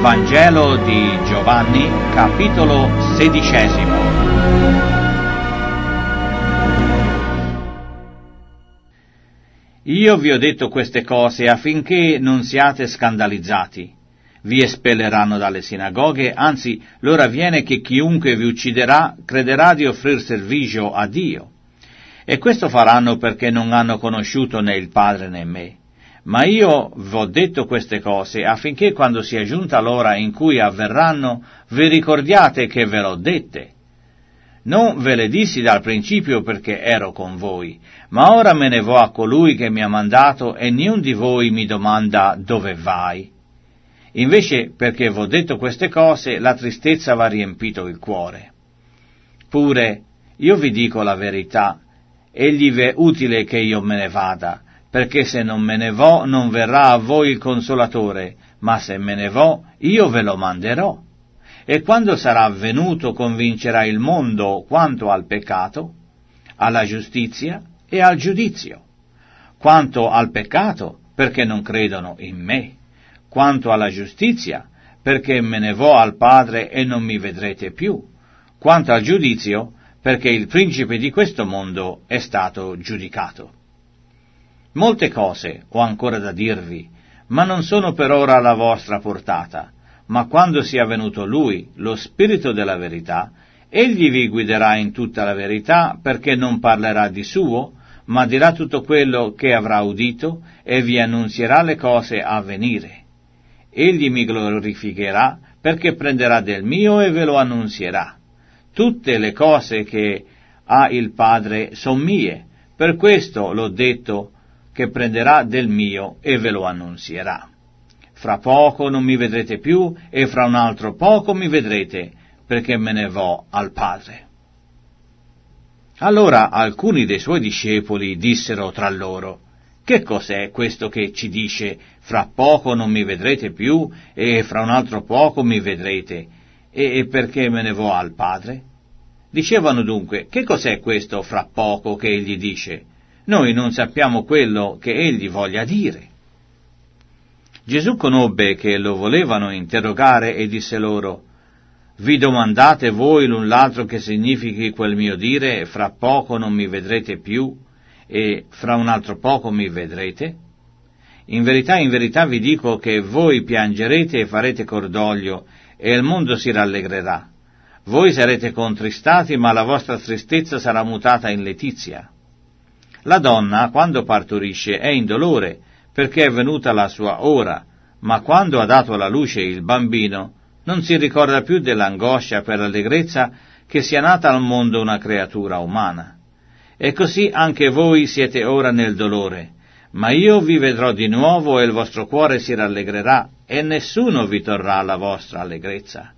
Vangelo di Giovanni, capitolo sedicesimo. Io vi ho detto queste cose affinché non siate scandalizzati. Vi espelleranno dalle sinagoghe, anzi l'ora viene che chiunque vi ucciderà crederà di offrir servigio a Dio. E questo faranno perché non hanno conosciuto né il Padre né me. Ma io v'ho detto queste cose affinché quando sia giunta l'ora in cui avverranno, vi ricordiate che ve l'ho dette. Non ve le dissi dal principio perché ero con voi, ma ora me ne vo a colui che mi ha mandato e niun di voi mi domanda dove vai. Invece, perché v'ho detto queste cose, la tristezza va riempito il cuore. Pure, io vi dico la verità, egli v'è utile che io me ne vada, perché se non me ne vo non verrà a voi il consolatore, ma se me ne vo io ve lo manderò. E quando sarà avvenuto convincerà il mondo quanto al peccato, alla giustizia e al giudizio. Quanto al peccato, perché non credono in me. Quanto alla giustizia, perché me ne vo al Padre e non mi vedrete più. Quanto al giudizio, perché il principe di questo mondo è stato giudicato. Molte cose ho ancora da dirvi, ma non sono per ora alla vostra portata, ma quando sia venuto Lui, lo Spirito della verità, egli vi guiderà in tutta la verità perché non parlerà di suo, ma dirà tutto quello che avrà udito e vi annunzierà le cose a venire. Egli mi glorificherà perché prenderà del mio e ve lo annunzierà. Tutte le cose che ha il Padre sono mie, per questo l'ho detto che prenderà del mio e ve lo annunzierà. Fra poco non mi vedrete più e fra un altro poco mi vedrete, perché me ne vo al Padre. Allora alcuni dei suoi discepoli dissero tra loro, che cos'è questo che ci dice fra poco non mi vedrete più e fra un altro poco mi vedrete e perché me ne vo al Padre? Dicevano dunque, che cos'è questo fra poco che egli dice? Noi non sappiamo quello che egli voglia dire. Gesù conobbe che lo volevano interrogare e disse loro, vi domandate voi l'un l'altro che significhi quel mio dire, fra poco non mi vedrete più e fra un altro poco mi vedrete? In verità, in verità vi dico che voi piangerete e farete cordoglio e il mondo si rallegrerà. Voi sarete contristati, ma la vostra tristezza sarà mutata in letizia. La donna, quando partorisce, è in dolore, perché è venuta la sua ora, ma quando ha dato alla luce il bambino, non si ricorda più dell'angoscia per l'allegrezza che sia nata al mondo una creatura umana. E così anche voi siete ora nel dolore, ma io vi vedrò di nuovo e il vostro cuore si rallegrerà, e nessuno vi torrà alla vostra allegrezza.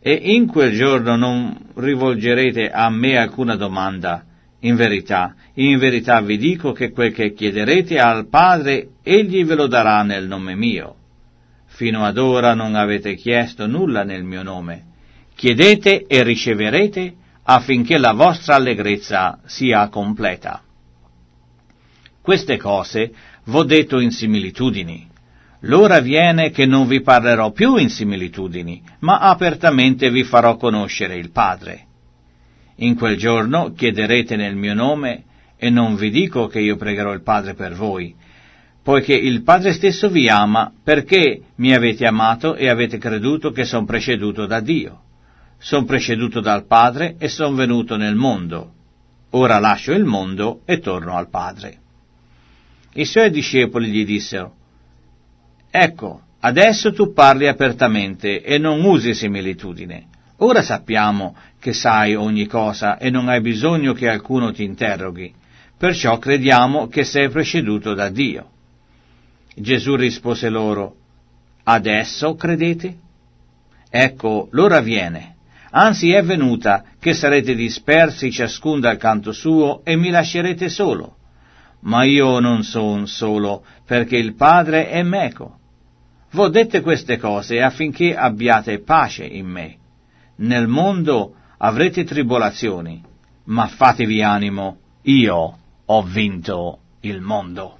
E in quel giorno non rivolgerete a me alcuna domanda, in verità, in verità vi dico che quel che chiederete al Padre, egli ve lo darà nel nome mio. Fino ad ora non avete chiesto nulla nel mio nome. Chiedete e riceverete affinché la vostra allegrezza sia completa. Queste cose v'ho detto in similitudini. L'ora viene che non vi parlerò più in similitudini, ma apertamente vi farò conoscere il Padre in quel giorno chiederete nel mio nome, e non vi dico che io pregherò il Padre per voi, poiché il Padre stesso vi ama perché mi avete amato e avete creduto che son preceduto da Dio. Son preceduto dal Padre e sono venuto nel mondo. Ora lascio il mondo e torno al Padre. I suoi discepoli gli dissero, Ecco, adesso tu parli apertamente e non usi similitudine. Ora sappiamo che sai ogni cosa e non hai bisogno che alcuno ti interroghi, perciò crediamo che sei preceduto da Dio. Gesù rispose loro, Adesso credete? Ecco, l'ora viene, anzi è venuta, che sarete dispersi ciascun dal canto suo e mi lascerete solo. Ma io non son solo, perché il Padre è meco. V'ho dette queste cose affinché abbiate pace in me nel mondo avrete tribolazioni, ma fatevi animo, io ho vinto il mondo.